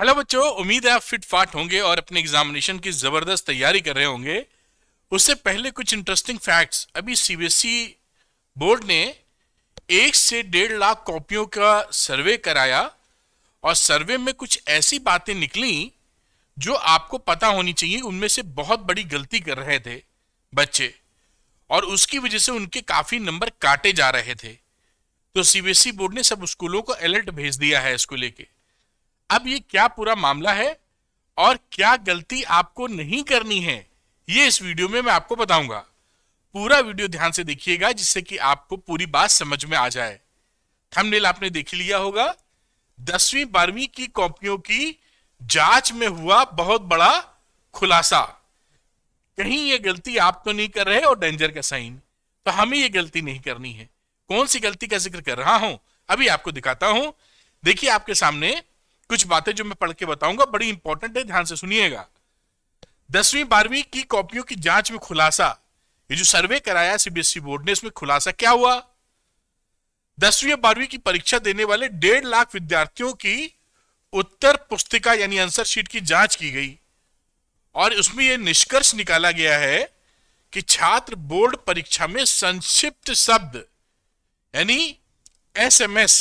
hello बच्चों उम्मीद है आप फिट फाट होंगे और अपने एग्जामिनेशन की ज़बरदस्त तैयारी कर रहे होंगे उससे पहले कुछ इंटरेस्टिंग फैक्ट्स अभी सीबीएसई e बोर्ड ने एक से डेढ़ लाख कॉपियों का सर्वे कराया और सर्वे में कुछ ऐसी बातें निकली जो आपको पता होनी चाहिए उनमें से बहुत बड़ी गलती कर रहे थे बच्चे और उसकी वजह से उनके काफ़ी नंबर काटे जा रहे थे तो सीबीएसई e बोर्ड ने सब स्कूलों को अलर्ट भेज दिया है इसको लेके अब ये क्या पूरा मामला है और क्या गलती आपको नहीं करनी है ये इस वीडियो में मैं आपको बताऊंगा पूरा वीडियो ध्यान से देखिएगा जिससे कि आपको पूरी बात समझ में आ जाए थंबनेल आपने देख लिया होगा दसवीं बारहवीं की कॉपियों की जांच में हुआ बहुत बड़ा खुलासा कहीं ये गलती आप तो नहीं कर रहे और डेंजर का साइन तो हमें ये गलती नहीं करनी है कौन सी गलती का जिक्र कर रहा हूं अभी आपको दिखाता हूं देखिए आपके सामने कुछ बातें जो मैं पढ़ के बताऊंगा बड़ी इंपॉर्टेंट है ध्यान से सुनिएगा दसवीं बारहवीं की कॉपियों की जांच में खुलासा ये जो सर्वे कराया सीबीएसई e बोर्ड ने इसमें खुलासा क्या हुआ दसवीं और बारहवीं की परीक्षा देने वाले डेढ़ लाख विद्यार्थियों की उत्तर पुस्तिका यानी आंसर शीट की जांच की गई और उसमें यह निष्कर्ष निकाला गया है कि छात्र बोर्ड परीक्षा में संक्षिप्त शब्द यानी एसएमएस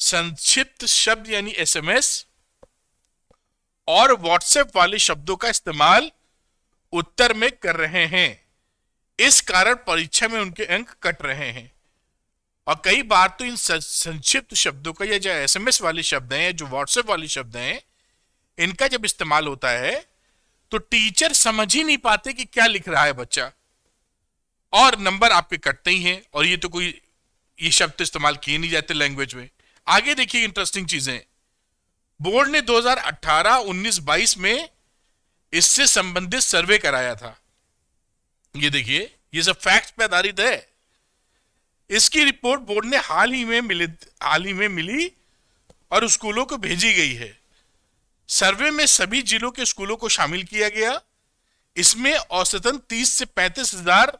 संक्षिप्त शब्द यानी एसएमएस और व्हाट्सएप वाले शब्दों का इस्तेमाल उत्तर में कर रहे हैं इस कारण परीक्षा में उनके अंक कट रहे हैं और कई बार तो इन संक्षिप्त शब्दों का या जो एसएमएस वाले शब्द हैं या जो व्हाट्सएप वाले शब्द हैं इनका जब इस्तेमाल होता है तो टीचर समझ ही नहीं पाते कि क्या लिख रहा है बच्चा और नंबर आपके कटते ही हैं और ये तो कोई ये शब्द तो इस्तेमाल किए नहीं जाते लैंग्वेज में आगे देखिए इंटरेस्टिंग चीजें बोर्ड ने 2018, 19, 22 में इससे संबंधित सर्वे कराया था ये देखिए ये सब फैक्ट्स पे आधारित है इसकी रिपोर्ट बोर्ड ने हाल ही में मिली हाल ही में मिली और स्कूलों को भेजी गई है सर्वे में सभी जिलों के स्कूलों को शामिल किया गया इसमें औसतन 30 से पैंतीस हजार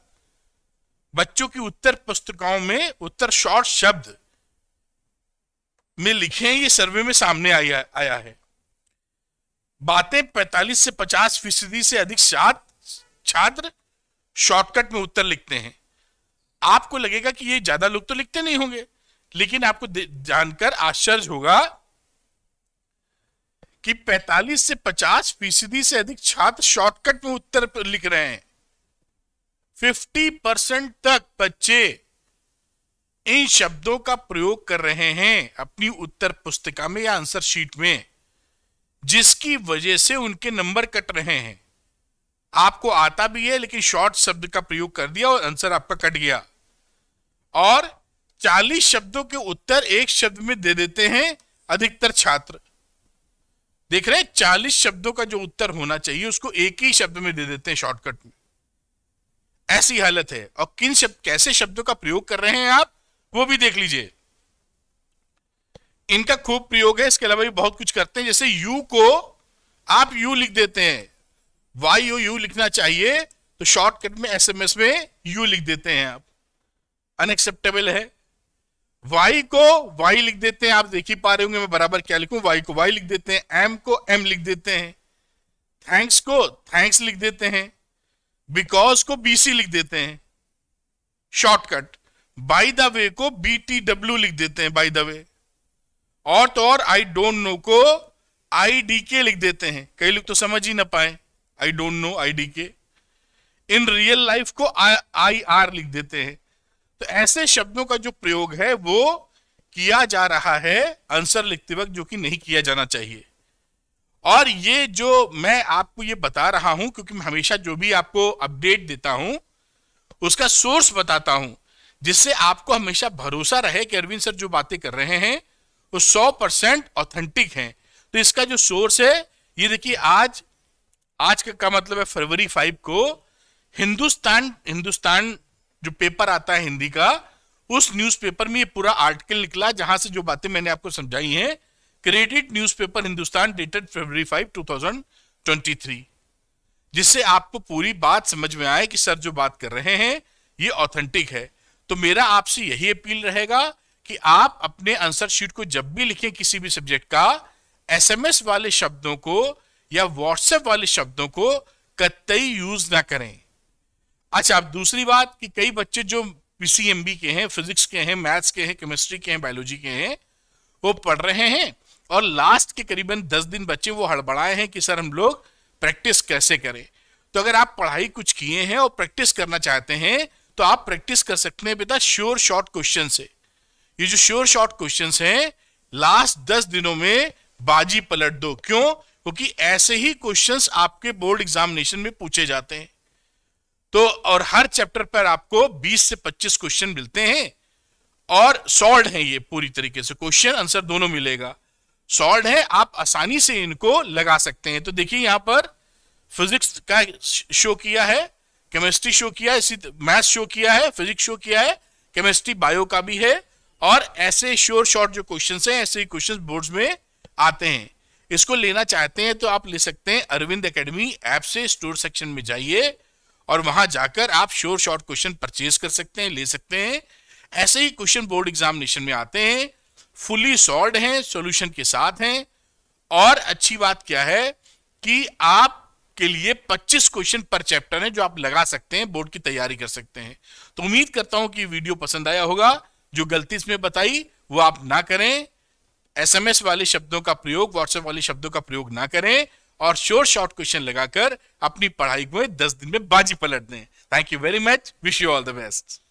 बच्चों की उत्तर पुस्तिकाओं में उत्तर शॉर्ट शब्द में लिखे हैं ये सर्वे में सामने आया आया है बातें 45 से 50 फीसदी से अधिक छात्र शॉर्टकट में उत्तर लिखते हैं आपको लगेगा कि ये ज्यादा लोग तो लिखते नहीं होंगे लेकिन आपको जानकर आश्चर्य होगा कि 45 से 50 फीसदी से अधिक छात्र शॉर्टकट में उत्तर लिख रहे हैं 50 परसेंट तक बच्चे इन शब्दों का प्रयोग कर रहे हैं अपनी उत्तर पुस्तिका में या आंसर शीट में जिसकी वजह से उनके नंबर कट रहे हैं आपको आता भी है लेकिन शॉर्ट शब्द का प्रयोग कर दिया और आंसर आपका कट गया और 40 शब्दों के उत्तर एक शब्द में दे देते हैं अधिकतर छात्र देख रहे हैं 40 शब्दों का जो उत्तर होना चाहिए उसको एक ही शब्द में दे देते हैं शॉर्टकट में ऐसी हालत है और किन शब्द कैसे शब्दों का प्रयोग कर रहे हैं आप वो भी देख लीजिए इनका खूब प्रयोग है इसके अलावा भी बहुत कुछ करते हैं जैसे यू को आप यू लिख देते हैं वाई यू यू लिखना चाहिए तो शॉर्टकट में एसएमएस में यू लिख देते हैं आप अनएक्सेप्टेबल है वाई को वाई लिख देते हैं आप देख ही पा रहे होंगे मैं बराबर क्या लिखूं वाई को वाई लिख देते हैं एम को एम लिख देते हैं थैंक्स को थैंक्स लिख देते हैं बिकॉज को बीसी लिख देते हैं शॉर्टकट बाई द वे को बी टी डब्ल्यू लिख देते हैं बाई द वे और तो और आई डोंट नो को आई डी के लिख देते हैं कई लोग तो समझ ही ना पाए I don't know I D K in real life को आई आर लिख देते हैं तो ऐसे शब्दों का जो प्रयोग है वो किया जा रहा है आंसर लिखते वक्त जो कि नहीं किया जाना चाहिए और ये जो मैं आपको ये बता रहा हूं क्योंकि मैं हमेशा जो भी आपको अपडेट देता हूं उसका सोर्स बताता हूं जिससे आपको हमेशा भरोसा रहे कि अरविंद सर जो बातें कर रहे हैं वो सौ परसेंट ऑथेंटिक है तो इसका जो सोर्स है ये देखिए आज आज का, का मतलब है फरवरी फाइव को हिंदुस्तान हिंदुस्तान जो पेपर आता है हिंदी का उस न्यूज़पेपर में ये पूरा आर्टिकल निकला जहां से जो बातें मैंने आपको समझाई हैं credit newspaper Hindustan dated February five two thousand twenty three जिससे आपको पूरी बात समझ में आए कि सर जो बात कर रहे हैं ये ऑथेंटिक है तो मेरा आपसे यही अपील रहेगा कि आप अपने आंसर शीट को जब भी लिखें किसी भी सब्जेक्ट का एसएमएस वाले शब्दों को या व्हाट्सएप वाले शब्दों को कतई यूज ना करें अच्छा आप दूसरी बात कि कई बच्चे जो पीसीएमबी के हैं फिजिक्स के हैं मैथ्स के हैं केमिस्ट्री के हैं बायोलॉजी के हैं वो पढ़ रहे हैं और लास्ट के करीबन दस दिन बच्चे वो हड़बड़ाए हैं कि सर हम लोग प्रैक्टिस कैसे करें तो अगर आप पढ़ाई कुछ किए हैं और प्रैक्टिस करना चाहते हैं तो आप प्रैक्टिस कर सकते हैं बेटा श्योर शॉर्ट क्वेश्चन से ये जो श्योर शॉर्ट क्वेश्चन हैं लास्ट दस दिनों में बाजी पलट दो क्यों क्योंकि ऐसे ही क्वेश्चंस आपके बोर्ड एग्जामिनेशन में पूछे जाते हैं तो और हर चैप्टर पर आपको 20 से 25 क्वेश्चन मिलते हैं और सॉल्व है ये पूरी तरीके से क्वेश्चन आंसर दोनों मिलेगा सॉल्व है आप आसानी से इनको लगा सकते हैं तो देखिए यहां पर फिजिक्स का शो किया है केमिस्ट्री शो किया है इसी मैथ शो किया है फिजिक्स शो किया है केमिस्ट्री बायो का भी है और ऐसे श्योर शॉर्ट जो क्वेश्चन हैं ऐसे क्वेश्चन बोर्ड्स में आते हैं इसको लेना चाहते हैं तो आप ले सकते हैं अरविंद एकेडमी ऐप से स्टोर सेक्शन में जाइए और वहां जाकर आप श्योर शॉर्ट क्वेश्चन परचेज कर सकते हैं ले सकते हैं ऐसे ही क्वेश्चन बोर्ड एग्जामिनेशन में आते हैं फुली सॉल्व हैं सॉल्यूशन के साथ हैं और अच्छी बात क्या है कि आप के लिए 25 क्वेश्चन पर चैप्टर है जो आप लगा सकते हैं बोर्ड की तैयारी कर सकते हैं तो उम्मीद करता हूं कि वीडियो पसंद आया होगा जो गलती इसमें बताई वो आप ना करें एसएमएस वाले शब्दों का प्रयोग व्हाट्सएप वाले शब्दों का प्रयोग ना करें और शोर शॉर्ट क्वेश्चन लगाकर अपनी पढ़ाई को दस दिन में बाजी पलट दें thank you very much wish you all the best